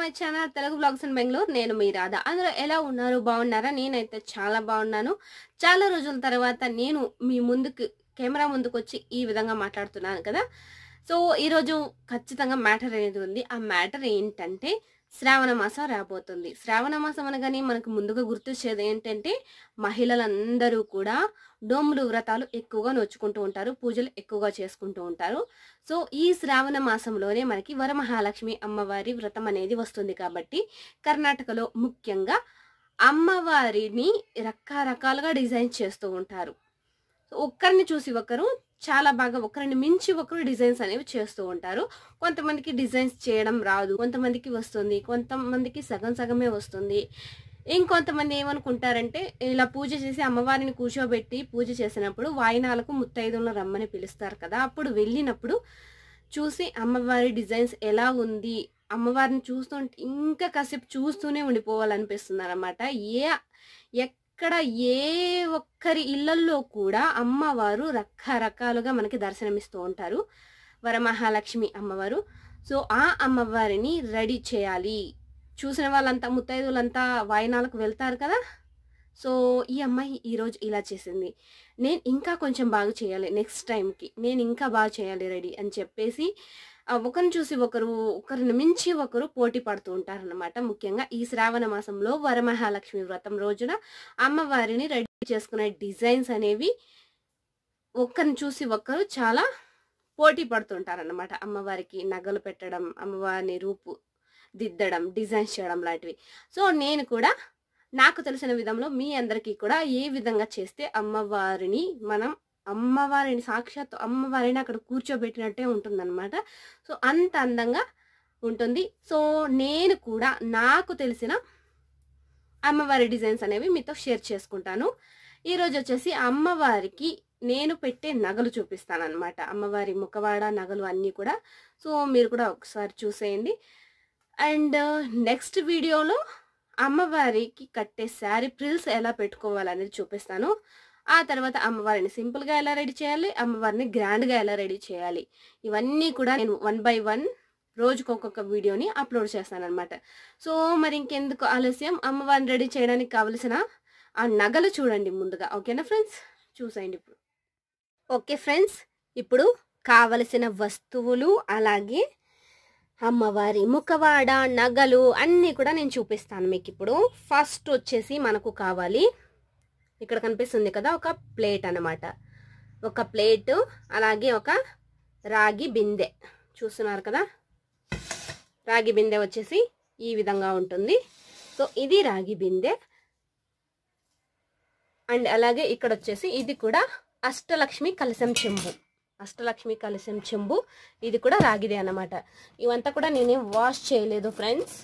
my channel Telugu blogs and Bengaluru నేను మీ రాధా అందులో ఎలా ఉన్నారు బాగున్నారా నేనైతే చాలా బాగున్నాను చాలా రోజుల తర్వాత నేను మీ ముందుకు కెమెరా ముందుకు వచ్చి ఈ విధంగా మాట్లాడుతున్నాను కదా సో ఈరోజు ఖచ్చితంగా మ్యాటర్ అనేది ఉంది ఆ మ్యాటర్ ఏంటంటే శ్రావణ మాసం రాబోతుంది శ్రావణ మాసం అనగానే మనకు ముందుగా గుర్తొచ్చేది ఏంటంటే మహిళలందరూ కూడా డోములు వ్రతాలు ఎక్కువగా నోచుకుంటూ ఉంటారు పూజలు ఎక్కువగా చేసుకుంటూ ఉంటారు సో ఈ శ్రావణ మాసంలోనే మనకి వరమహాలక్ష్మి అమ్మవారి వ్రతం అనేది వస్తుంది కాబట్టి కర్ణాటకలో ముఖ్యంగా అమ్మవారిని రకరకాలుగా డిజైన్ చేస్తూ ఉంటారు ఒక్కరిని చూసి ఒకరు చాలా బాగా ఒకరిని మించి ఒకరు డిజైన్స్ అనేవి చేస్తూ ఉంటారు కొంతమందికి డిజైన్స్ చేయడం రాదు కొంతమందికి వస్తుంది కొంతమందికి సగం సగమే వస్తుంది ఇంకొంతమంది ఏమనుకుంటారంటే ఇలా పూజ చేసి అమ్మవారిని కూర్చోబెట్టి పూజ చేసినప్పుడు వాయినాలకు ముత్తైదులను రమ్మని పిలుస్తారు కదా అప్పుడు వెళ్ళినప్పుడు చూసి అమ్మవారి డిజైన్స్ ఎలా ఉంది అమ్మవారిని చూస్తుంటే ఇంకా కాసేపు చూస్తూనే ఉండిపోవాలనిపిస్తుంది అనమాట ఏ ఇక్కడ ఏ ఒక్కరి ఇళ్లల్లో కూడా అమ్మవారు రకరకాలుగా మనకి దర్శనమిస్తూ ఉంటారు వరమహాలక్ష్మి అమ్మవారు సో ఆ అమ్మవారిని రెడీ చేయాలి చూసిన వాళ్ళంతా ముత్తైదులంతా వాయినాలకు వెళ్తారు కదా సో ఈ అమ్మాయి ఈరోజు ఇలా చేసింది నేను ఇంకా కొంచెం బాగా చేయాలి నెక్స్ట్ టైంకి నేను ఇంకా బాగా చేయాలి రెడీ అని చెప్పేసి ఒకరిని చూసి ఒకరు ఒకరిని మించి ఒకరు పోటీ పడుతూ ఉంటారనమాట ముఖ్యంగా ఈ శ్రావణ మాసంలో వరమహాలక్ష్మి వ్రతం రోజున అమ్మవారిని రెడీ చేసుకునే డిజైన్స్ అనేవి ఒకరిని చూసి ఒకరు చాలా పోటీ పడుతుంటారనమాట అమ్మవారికి నగలు పెట్టడం అమ్మవారిని రూపు దిద్దడం డిజైన్స్ చేయడం లాంటివి సో నేను కూడా నాకు తెలిసిన విధంలో మీ అందరికీ కూడా ఏ విధంగా చేస్తే అమ్మవారిని మనం అమ్మవారిని సాక్షాత్ అమ్మవారిని అక్కడ కూర్చోబెట్టినట్టే ఉంటుందన్నమాట సో అంత అందంగా ఉంటుంది సో నేను కూడా నాకు తెలిసిన అమ్మవారి డిజైన్స్ అనేవి మీతో షేర్ చేసుకుంటాను ఈరోజు వచ్చేసి అమ్మవారికి నేను పెట్టే నగలు చూపిస్తాను అనమాట అమ్మవారి ముఖవాడ నగలు అన్నీ కూడా సో మీరు కూడా ఒకసారి చూసేయండి అండ్ నెక్స్ట్ వీడియోలో అమ్మవారికి కట్టే శారీ ప్రిల్స్ ఎలా పెట్టుకోవాలనేది చూపిస్తాను ఆ తర్వాత అమ్మవారిని సింపుల్గా ఎలా రెడీ చేయాలి అమ్మవారిని గ్రాండ్గా ఎలా రెడీ చేయాలి ఇవన్నీ కూడా నేను వన్ బై వన్ రోజుకు ఒక్కొక్క వీడియోని అప్లోడ్ చేస్తాను అనమాట సో మరి ఇంకెందుకు ఆలస్యం అమ్మవారిని రెడీ చేయడానికి కావలసిన ఆ నగలు చూడండి ముందుగా ఓకేనా ఫ్రెండ్స్ చూసేయండి ఇప్పుడు ఓకే ఫ్రెండ్స్ ఇప్పుడు కావలసిన వస్తువులు అలాగే అమ్మవారి ముఖవాడ నగలు అన్నీ కూడా నేను చూపిస్తాను మీకు ఇప్పుడు ఫస్ట్ వచ్చేసి మనకు కావాలి ఇక్కడ కనిపిస్తుంది కదా ఒక ప్లేట్ అనమాట ఒక ప్లేటు అలాగే ఒక రాగి బిందె చూస్తున్నారు కదా రాగి బిందె వచ్చేసి ఈ విధంగా ఉంటుంది సో ఇది రాగి బిందె అండ్ అలాగే ఇక్కడ వచ్చేసి ఇది కూడా అష్టలక్ష్మి కలసం చెంబు అష్టలక్ష్మి కలసం చెంబు ఇది కూడా రాగిదే అనమాట ఇవంతా కూడా నేనేం వాష్ చేయలేదు ఫ్రెండ్స్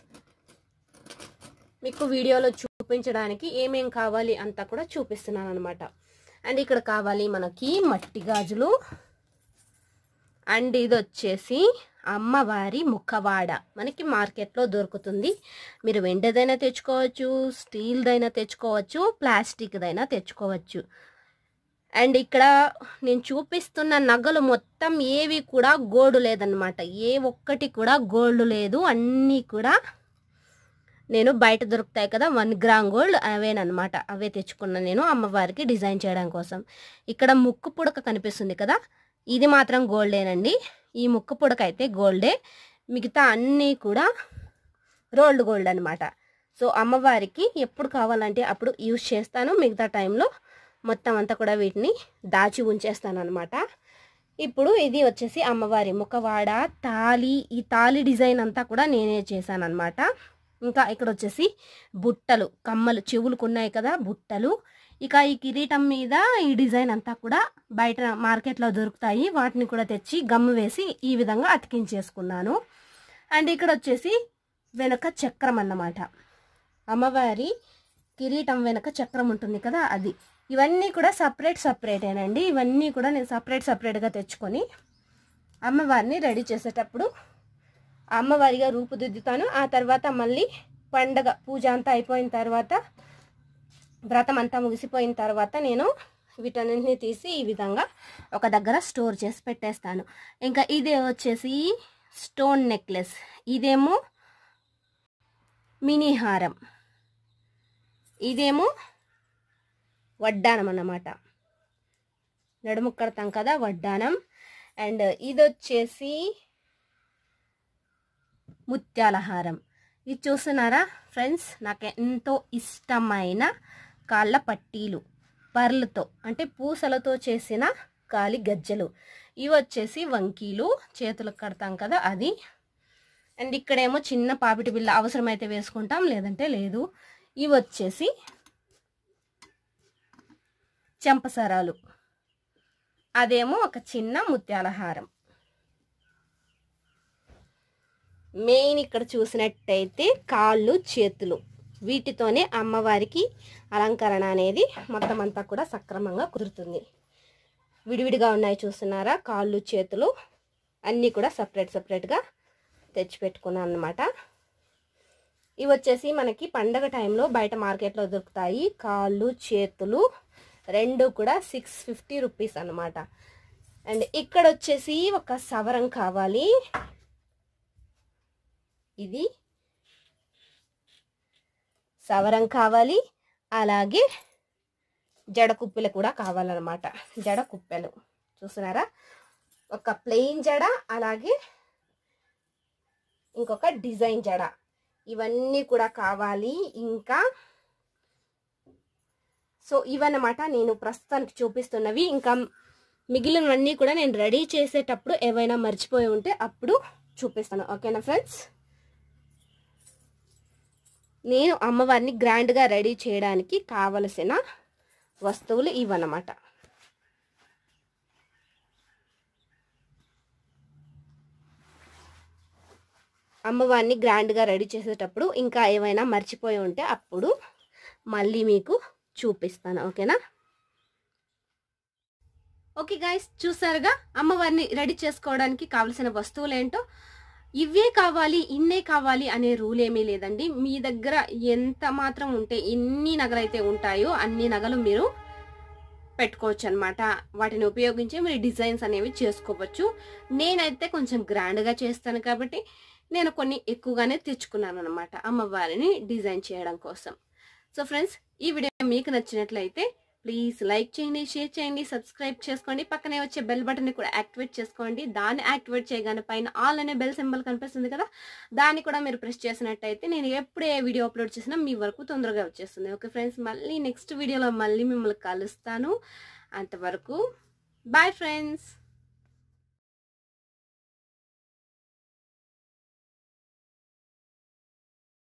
మీకు వీడియోలో చూపించడానికి ఏమేం కావాలి అంతా కూడా చూపిస్తున్నాను అనమాట అండ్ ఇక్కడ కావాలి మనకి మట్టి గాజులు అండ్ ఇది వచ్చేసి అమ్మవారి ముఖవాడ మనకి మార్కెట్లో దొరుకుతుంది మీరు వెండదైనా తెచ్చుకోవచ్చు స్టీల్దైనా తెచ్చుకోవచ్చు ప్లాస్టిక్దైనా తెచ్చుకోవచ్చు అండ్ ఇక్కడ నేను చూపిస్తున్న నగలు మొత్తం ఏవి కూడా గోల్డ్ లేదనమాట ఏ ఒక్కటి కూడా గోల్డ్ లేదు అన్నీ కూడా నేను బయట దొరుకుతాయి కదా వన్ గ్రామ్ గోల్డ్ అవేనమాట అవే తెచ్చుకున్నాను నేను అమ్మవారికి డిజైన్ చేయడం కోసం ఇక్కడ ముక్కు పుడక కనిపిస్తుంది కదా ఇది మాత్రం గోల్డేనండి ఈ ముక్కు పుడక అయితే గోల్డే మిగతా అన్నీ కూడా రోల్డ్ గోల్డ్ అనమాట సో అమ్మవారికి ఎప్పుడు కావాలంటే అప్పుడు యూజ్ చేస్తాను మిగతా టైంలో మొత్తం అంతా కూడా వీటిని దాచి ఉంచేస్తాను అనమాట ఇప్పుడు ఇది వచ్చేసి అమ్మవారి ముఖవాడ తాలి ఈ తాలి డిజైన్ అంతా కూడా నేనే చేశాను అనమాట ఇంకా ఇక్కడ వచ్చేసి బుట్టలు కమ్మలు చెవులకు ఉన్నాయి కదా బుట్టలు ఇక ఈ కిరీటం మీద ఈ డిజైన్ అంతా కూడా బయట మార్కెట్లో దొరుకుతాయి వాటిని కూడా తెచ్చి గమ్ము వేసి ఈ విధంగా అతికించేసుకున్నాను అండ్ ఇక్కడ వచ్చేసి వెనక చక్రం అన్నమాట అమ్మవారి కిరీటం వెనక చక్రం ఉంటుంది కదా అది ఇవన్నీ కూడా సపరేట్ సపరేటేనండి ఇవన్నీ కూడా నేను సపరేట్ సపరేట్గా తెచ్చుకొని అమ్మవారిని రెడీ చేసేటప్పుడు అమ్మవారిగా రూపుదిద్దుతాను ఆ తర్వాత మళ్ళీ పండగ పూజ అంతా అయిపోయిన తర్వాత వ్రతం అంతా ముగిసిపోయిన తర్వాత నేను వీటన్నింటినీ తీసి ఈ విధంగా ఒక దగ్గర స్టోర్ చేసి పెట్టేస్తాను ఇంకా ఇదే వచ్చేసి స్టోన్ నెక్లెస్ ఇదేమో మినీ హారం ఇదేమో వడ్డానం అన్నమాట నడుముక్కడతాం కదా వడ్డానం అండ్ ఇది వచ్చేసి ముత్యాల హారం ఇది చూస్తున్నారా ఫ్రెండ్స్ నాకు ఎంతో ఇష్టమైన కాళ్ళ పట్టీలు పర్లతో అంటే పూసలతో చేసిన కాలి గజ్జలు ఇవి వచ్చేసి వంకీలు చేతులకు కడతాం కదా అది అండ్ ఇక్కడేమో చిన్న పాపిటి బిల్ల అవసరమైతే వేసుకుంటాం లేదంటే లేదు ఇవి వచ్చేసి చెంపసరాలు అదేమో ఒక చిన్న ముత్యాలహారం మెయిన్ ఇక్కడ చూసినట్టయితే కాళ్ళు చేతులు వీటితోనే అమ్మవారికి అలంకరణ అనేది మొత్తం అంతా కూడా సక్రమంగా కుదురుతుంది విడివిడిగా ఉన్నాయి చూస్తున్నారా కాళ్ళు చేతులు అన్నీ కూడా సపరేట్ సపరేట్గా తెచ్చిపెట్టుకున్నాను అనమాట ఇవి వచ్చేసి మనకి పండగ టైంలో బయట మార్కెట్లో దొరుకుతాయి కాళ్ళు చేతులు రెండు కూడా సిక్స్ ఫిఫ్టీ రూపీస్ అనమాట అండ్ ఇక్కడ వచ్చేసి ఒక సవరం కావాలి ఇది సవరం కావాలి అలాగే జడ కుప్పెలు కూడా కావాలన్నమాట జడ కుప్పెలు చూస్తున్నారా ఒక ప్లెయిన్ జడ అలాగే ఇంకొక డిజైన్ జడ ఇవన్నీ కూడా కావాలి ఇంకా సో ఇవన్నమాట నేను ప్రస్తుతానికి చూపిస్తున్నవి ఇంకా మిగిలినవన్నీ కూడా నేను రెడీ చేసేటప్పుడు ఏవైనా మర్చిపోయి ఉంటే అప్పుడు చూపిస్తాను ఓకేనా ఫ్రెండ్స్ నేను అమ్మవారిని గ్రాండ్గా రెడీ చేయడానికి కావలసిన వస్తువులు ఇవన్నమాట అమ్మవారిని గ్రాండ్గా రెడీ చేసేటప్పుడు ఇంకా ఏమైనా మర్చిపోయి ఉంటే అప్పుడు మళ్ళీ మీకు చూపిస్తాను ఓకేనా ఓకే గాయస్ చూసారుగా అమ్మవారిని రెడీ చేసుకోవడానికి కావలసిన వస్తువులు ఏంటో ఇవే కావాలి ఇన్నే కావాలి అనే రూల్ ఏమీ లేదండి మీ దగ్గర ఎంత మాత్రం ఉంటే ఎన్ని నగలైతే ఉంటాయో అన్ని నగలు మీరు పెట్టుకోవచ్చు అనమాట వాటిని ఉపయోగించి మీరు డిజైన్స్ అనేవి చేసుకోవచ్చు నేనైతే కొంచెం గ్రాండ్గా చేస్తాను కాబట్టి నేను కొన్ని ఎక్కువగానే తెచ్చుకున్నాను అనమాట అమ్మవారిని డిజైన్ చేయడం కోసం సో ఫ్రెండ్స్ ఈ వీడియో మీకు నచ్చినట్లయితే ప్లీజ్ లైక్ చేయండి షేర్ చేయండి సబ్స్క్రైబ్ చేసుకోండి పక్కనే వచ్చే బెల్ బటన్ కూడా యాక్టివేట్ చేసుకోండి దాన్ని యాక్టివేట్ చేయగానే పైన ఆల్ అనే బెల్ సింబల్ కనిపిస్తుంది కదా దాన్ని కూడా మీరు ప్రెస్ చేసినట్టయితే నేను ఎప్పుడు ఏ వీడియో అప్లోడ్ చేసినా మీ వరకు తొందరగా వచ్చేస్తుంది ఓకే ఫ్రెండ్స్ మళ్ళీ నెక్స్ట్ వీడియోలో మళ్ళీ మిమ్మల్ని కలుస్తాను అంతవరకు బాయ్ ఫ్రెండ్స్